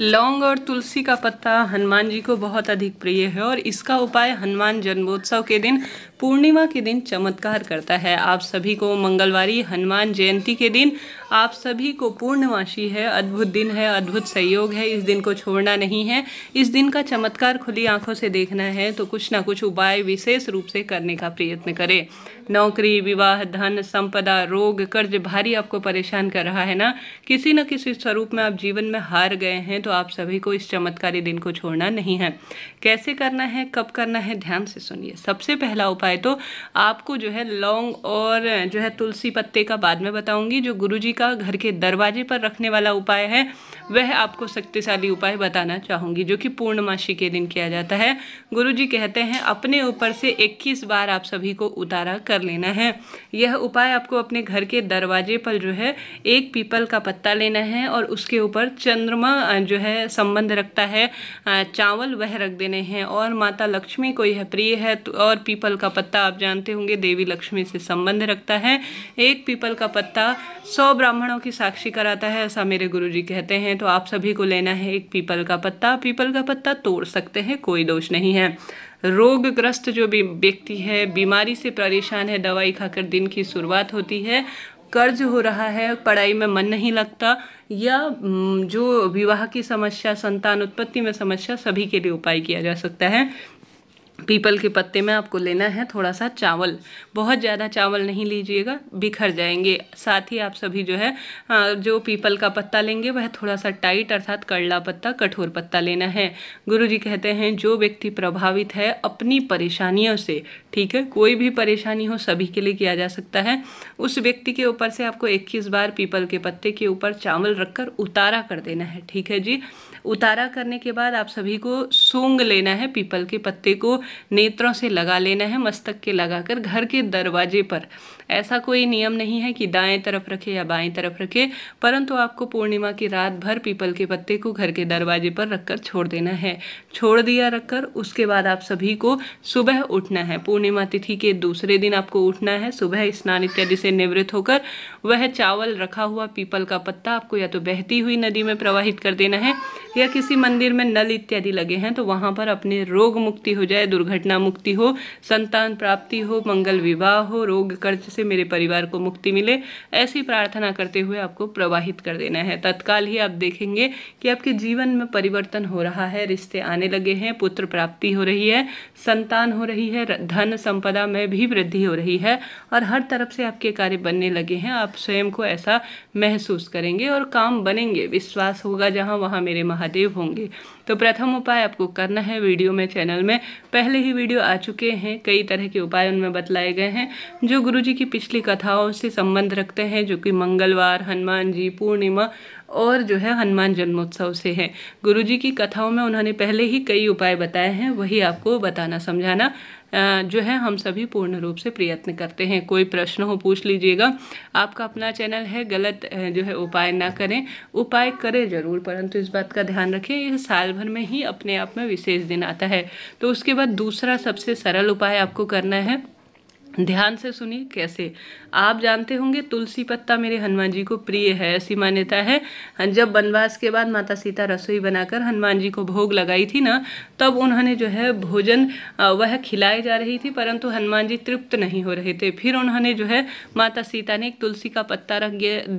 लौंग और तुलसी का पत्ता हनुमान जी को बहुत अधिक प्रिय है और इसका उपाय हनुमान जन्मोत्सव के दिन पूर्णिमा के दिन चमत्कार करता है आप सभी को मंगलवारी हनुमान जयंती के दिन आप सभी को पूर्णमासी है अद्भुत दिन है अद्भुत सहयोग है इस दिन को छोड़ना नहीं है इस दिन का चमत्कार खुली आंखों से देखना है तो कुछ ना कुछ उपाय विशेष रूप से करने का प्रयत्न करें नौकरी विवाह धन संपदा रोग कर्ज भारी आपको परेशान कर रहा है ना किसी न किसी स्वरूप में आप जीवन में हार गए हैं तो आप सभी को इस चमत्कारी दिन को छोड़ना नहीं है कैसे करना है कब करना है ध्यान से सुनिए सबसे पहला उपाय तो आपको जो है लौंग और जो है तुलसी पत्ते का बाद में बताऊंगी जो गुरु जी का का घर के दरवाजे पर रखने वाला उपाय है वह आपको शक्तिशाली उपाय बताना चाहूँगी जो कि पूर्णमासी के दिन किया जाता है गुरु जी कहते हैं अपने ऊपर से 21 बार आप सभी को उतारा कर लेना है यह उपाय आपको अपने घर के दरवाजे पर जो है एक पीपल का पत्ता लेना है और उसके ऊपर चंद्रमा जो है संबंध रखता है चावल वह रख देने हैं और माता लक्ष्मी को यह प्रिय है तो और पीपल का पत्ता आप जानते होंगे देवी लक्ष्मी से संबंध रखता है एक पीपल का पत्ता सौ ब्राह्मणों की साक्षी कराता है ऐसा मेरे गुरु जी कहते हैं तो आप सभी को लेना है एक पीपल का पत्ता पीपल का पत्ता तोड़ सकते हैं कोई दोष नहीं है रोगग्रस्त जो भी व्यक्ति है बीमारी से परेशान है दवाई खाकर दिन की शुरुआत होती है कर्ज हो रहा है पढ़ाई में मन नहीं लगता या जो विवाह की समस्या संतान उत्पत्ति में समस्या सभी के लिए उपाय किया जा सकता है पीपल के पत्ते में आपको लेना है थोड़ा सा चावल बहुत ज़्यादा चावल नहीं लीजिएगा बिखर जाएंगे साथ ही आप सभी जो है जो पीपल का पत्ता लेंगे वह थोड़ा सा टाइट अर्थात कड़ला पत्ता कठोर पत्ता लेना है गुरु जी कहते हैं जो व्यक्ति प्रभावित है अपनी परेशानियों से ठीक है कोई भी परेशानी हो सभी के लिए किया जा सकता है उस व्यक्ति के ऊपर से आपको इक्कीस बार पीपल के पत्ते के ऊपर चावल रखकर उतारा कर देना है ठीक है जी उतारा करने के बाद आप सभी को सूंग लेना है पीपल के पत्ते को नेत्रों से लगा लेना है मस्तक के लगाकर घर के दरवाजे पर ऐसा कोई नियम नहीं है कि दाएं तरफ रखे या बाएं तरफ रखे परंतु आपको पूर्णिमा की रात भर पीपल के पत्ते को घर के दरवाजे पर रखकर छोड़ देना है छोड़ दिया रखकर उसके बाद आप सभी को सुबह उठना है पूर्णिमा तिथि के दूसरे दिन आपको उठना है सुबह स्नान इत्यादि से निवृत्त होकर वह चावल रखा हुआ पीपल का पत्ता आपको या तो बहती हुई नदी में प्रवाहित कर देना है या किसी मंदिर में नल इत्यादि लगे हैं तो वहाँ पर अपने रोग मुक्ति हो जाए दुर्घटना मुक्ति हो संतान प्राप्ति हो मंगल विवाह हो रोग कर्ज से मेरे परिवार को मुक्ति मिले ऐसी प्रार्थना करते हुए आपको प्रवाहित कर देना है तत्काल ही आप देखेंगे कि आपके जीवन में परिवर्तन हो रहा है रिश्ते आने लगे हैं पुत्र प्राप्ति हो रही है संतान हो रही है धन संपदा में भी वृद्धि हो रही है और हर तरफ से आपके कार्य बनने लगे हैं आप स्वयं को ऐसा महसूस करेंगे और काम बनेंगे विश्वास होगा जहाँ वहाँ मेरे महा महादेव होंगे तो प्रथम उपाय आपको करना है वीडियो में चैनल में पहले ही वीडियो आ चुके हैं कई तरह के उपाय उनमें बतलाए गए हैं जो गुरु जी की पिछली कथाओं से संबंध रखते हैं जो कि मंगलवार हनुमान जी पूर्णिमा और जो है हनुमान जन्मोत्सव से है गुरु जी की कथाओं में उन्होंने पहले ही कई उपाय बताए हैं वही आपको बताना समझाना जो है हम सभी पूर्ण रूप से प्रयत्न करते हैं कोई प्रश्न हो पूछ लीजिएगा आपका अपना चैनल है गलत जो है उपाय ना करें उपाय करें ज़रूर परंतु इस बात का ध्यान रखें यह साल भर में ही अपने आप में विशेष दिन आता है तो उसके बाद दूसरा सबसे सरल उपाय आपको करना है ध्यान से सुनिए कैसे आप जानते होंगे तुलसी पत्ता मेरे हनुमान जी को प्रिय है ऐसी मान्यता है जब वनवास के बाद माता सीता रसोई बनाकर हनुमान जी को भोग लगाई थी ना तब उन्होंने जो है भोजन वह खिलाई जा रही थी परंतु हनुमान जी तृप्त नहीं हो रहे थे फिर उन्होंने जो है माता सीता ने एक तुलसी का पत्ता रख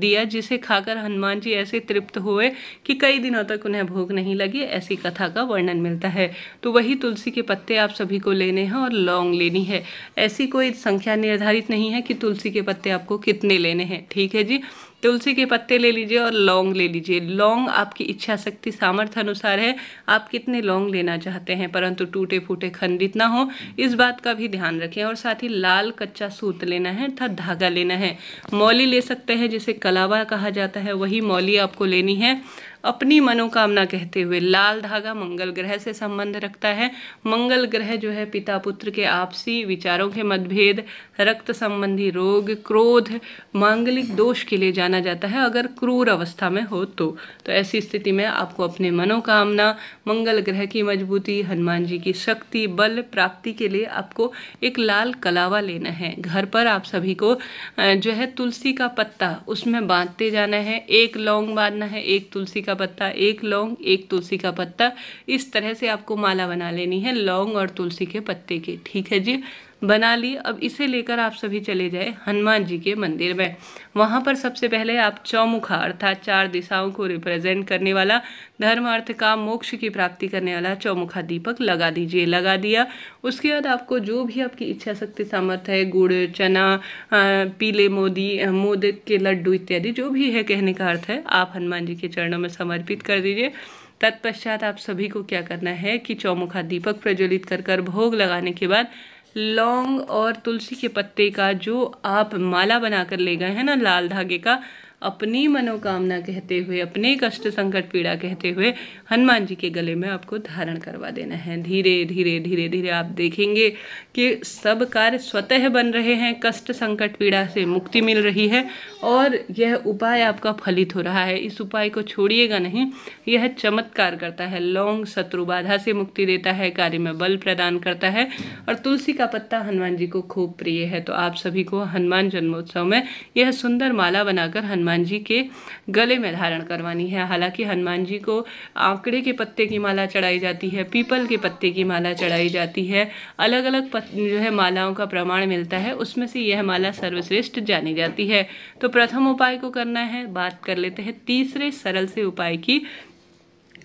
दिया जिसे खाकर हनुमान जी ऐसे तृप्त हुए कि कई दिनों तक उन्हें भोग नहीं लगी ऐसी कथा का वर्णन मिलता है तो वही तुलसी के पत्ते आप सभी को लेने हैं और लौंग लेनी है ऐसी कोई संख्या निर्धारित नहीं है कि तुलसी के पत्ते आपको कितने लेने हैं ठीक है जी तुलसी के पत्ते ले लीजिए और लौंग ले लीजिए लौंग आपकी इच्छा शक्ति सामर्थ्य अनुसार है आप कितने लौंग लेना चाहते हैं परंतु टूटे फूटे खंडित ना हो इस बात का भी ध्यान रखें और साथ ही लाल कच्चा सूत लेना है अर्थात धागा लेना है मौली ले सकते हैं जिसे कलावा कहा जाता है वही मौली आपको लेनी है अपनी मनोकामना कहते हुए लाल धागा मंगल ग्रह से संबंध रखता है मंगल ग्रह जो है पिता पुत्र के आपसी विचारों के मतभेद रक्त संबंधी रोग क्रोध मांगलिक दोष के लिए जाना जाता है अगर क्रूर अवस्था में हो तो, तो ऐसी स्थिति में आपको अपने मनोकामना मंगल ग्रह की मजबूती हनुमान जी की शक्ति बल प्राप्ति के लिए आपको एक लाल कलावा लेना है घर पर आप सभी को जो है तुलसी का पत्ता उसमें बांधते जाना है एक लौंग बांधना है एक तुलसी का का पत्ता एक लौंग एक तुलसी का पत्ता इस तरह से आपको माला बना लेनी है लौंग और तुलसी के पत्ते की ठीक है जी बना ली अब इसे लेकर आप सभी चले जाए हनुमान जी के मंदिर में वहाँ पर सबसे पहले आप चौमुखा अर्थात चार दिशाओं को रिप्रेजेंट करने वाला धर्म अर्थ का मोक्ष की प्राप्ति करने वाला चौमुखा दीपक लगा दीजिए लगा दिया उसके बाद आपको जो भी आपकी इच्छा शक्ति सामर्थ्य है गुड़ चना पीले मोदी मोदक के लड्डू इत्यादि जो भी है कहने का अर्थ है आप हनुमान जी के चरणों में समर्पित कर दीजिए तत्पश्चात आप सभी को क्या करना है कि चौमुखा दीपक प्रज्वलित कर कर भोग लगाने के बाद लौंग और तुलसी के पत्ते का जो आप माला बना कर ले गए हैं ना लाल धागे का अपनी मनोकामना कहते हुए अपने कष्ट संकट पीड़ा कहते हुए हनुमान जी के गले में आपको धारण करवा देना है धीरे धीरे धीरे धीरे आप देखेंगे कि सब कार्य स्वतः बन रहे हैं कष्ट संकट पीड़ा से मुक्ति मिल रही है और यह उपाय आपका फलित हो रहा है इस उपाय को छोड़िएगा नहीं यह चमत्कार करता है लौंग शत्रु बाधा से मुक्ति देता है कार्य में बल प्रदान करता है और तुलसी का पत्ता हनुमान जी को खूब प्रिय है तो आप सभी को हनुमान जन्मोत्सव में यह सुंदर माला बनाकर हनुमान हनुमान जी के गले में धारण करवानी है हालांकि हनुमान जी को आंकड़े के पत्ते की माला चढ़ाई जाती है पीपल के पत्ते की माला चढ़ाई जाती है अलग अलग पत, जो है मालाओं का प्रमाण मिलता है उसमें से यह माला सर्वश्रेष्ठ जानी जाती है तो प्रथम उपाय को करना है बात कर लेते हैं तीसरे सरल से उपाय की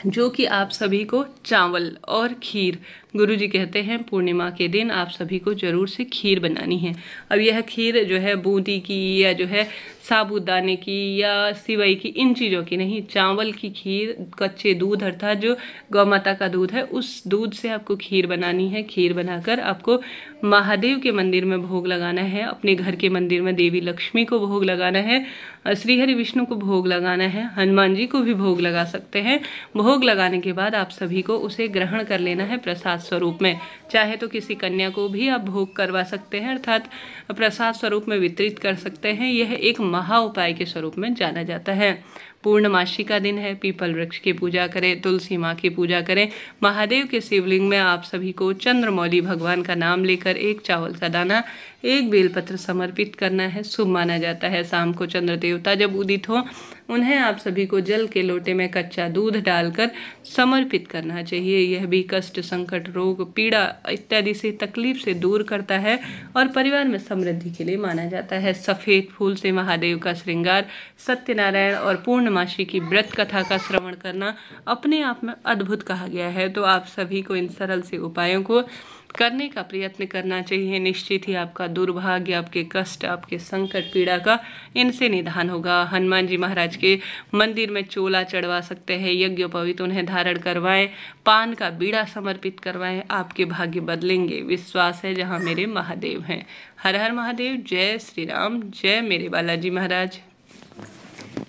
जो कि आप सभी को चावल और खीर गुरु जी कहते हैं पूर्णिमा के दिन आप सभी को ज़रूर से खीर बनानी है अब यह खीर जो है बूंदी की या जो है साबुदाने की या सिवई की इन चीज़ों की नहीं चावल की खीर कच्चे दूध अर्थात जो गौ माता का दूध है उस दूध से आपको खीर बनानी है खीर बनाकर आपको महादेव के मंदिर में भोग लगाना है अपने घर के मंदिर में देवी लक्ष्मी को भोग लगाना है श्रीहरि विष्णु को भोग लगाना है हनुमान जी को भी भोग लगा सकते हैं भोग लगाने के बाद आप सभी को उसे ग्रहण कर लेना है प्रसाद प्रसाद स्वरूप में चाहे तो किसी कन्या को भी आप भोग करवा सकते हैं अर्थात प्रसाद स्वरूप में वितरित कर सकते हैं यह एक महा उपाय के स्वरूप में जाना जाता है पूर्णमाशी का दिन है पीपल वृक्ष की पूजा करें तुलसी माँ की पूजा करें महादेव के शिवलिंग में आप सभी को चंद्रमौली भगवान का नाम लेकर एक चावल का दाना एक बेलपत्र समर्पित करना है शुभ माना जाता है शाम को चंद्र देवता जब उदित हो उन्हें आप सभी को जल के लोटे में कच्चा दूध डालकर समर्पित करना चाहिए यह भी कष्ट संकट रोग पीड़ा इत्यादि से तकलीफ से दूर करता है और परिवार में समृद्धि के लिए माना जाता है सफ़ेद फूल से महादेव का श्रृंगार सत्यनारायण और पूर्ण पूर्णमासी की व्रत कथा का श्रवण करना अपने आप में अद्भुत कहा गया है तो आप सभी को इन सरल से उपायों को करने का प्रयत्न करना चाहिए निश्चित ही आपका दुर्भाग्य आपके कष्ट आपके संकट पीड़ा का इनसे निदान होगा हनुमान जी महाराज के मंदिर में चोला चढ़वा सकते हैं यज्ञोपवीत उन्हें धारण करवाएं पान का बीड़ा समर्पित करवाएं आपके भाग्य बदलेंगे विश्वास है जहाँ मेरे महादेव हैं हर हर महादेव जय श्री राम जय मेरे बालाजी महाराज